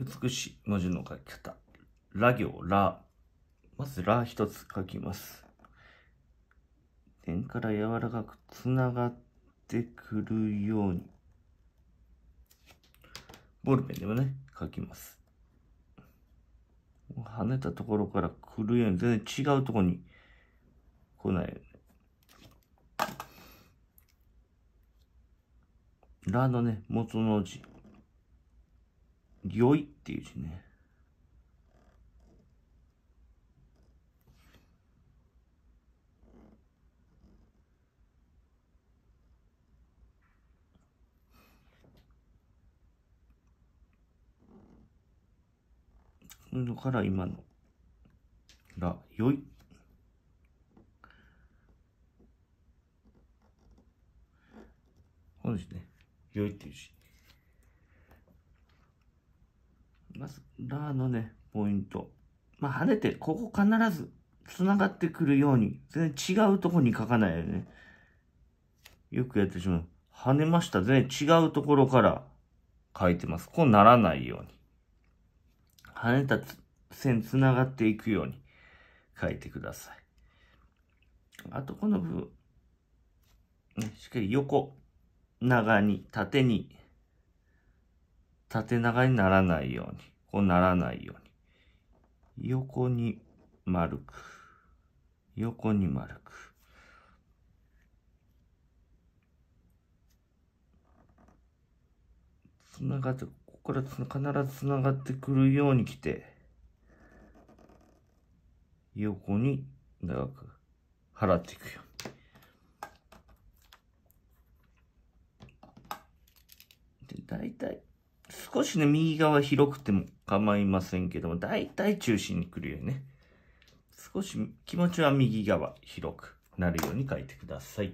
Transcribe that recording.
美しい文字の書き方。ラ行、ラ。まず、ラ一つ書きます。点から柔らかくつながってくるように。ボールペンでもね、書きます。跳ねたところから来るように、全然違うところに来ないよね。ラのね、元の字。良いっていう字ね。だから今のが良い。そうですね。良いっていうし。ます。ラのね、ポイント。まあ、ねて、ここ必ず繋がってくるように、全然違うとこに書かないよね。よくやってしまう。跳ねました。全然違うところから書いてます。こうならないように。跳ねた線繋がっていくように書いてください。あと、この部分、ね、しっかり横、長に、縦に、縦長にならないように、こうならないように、横に丸く、横に丸く。つながって、ここから必ずつながってくるように来て、横に長く払っていくよ。で、大体、少しね、右側広くても構いませんけども、だいたい中心に来るようにね、少し気持ちは右側広くなるように書いてください。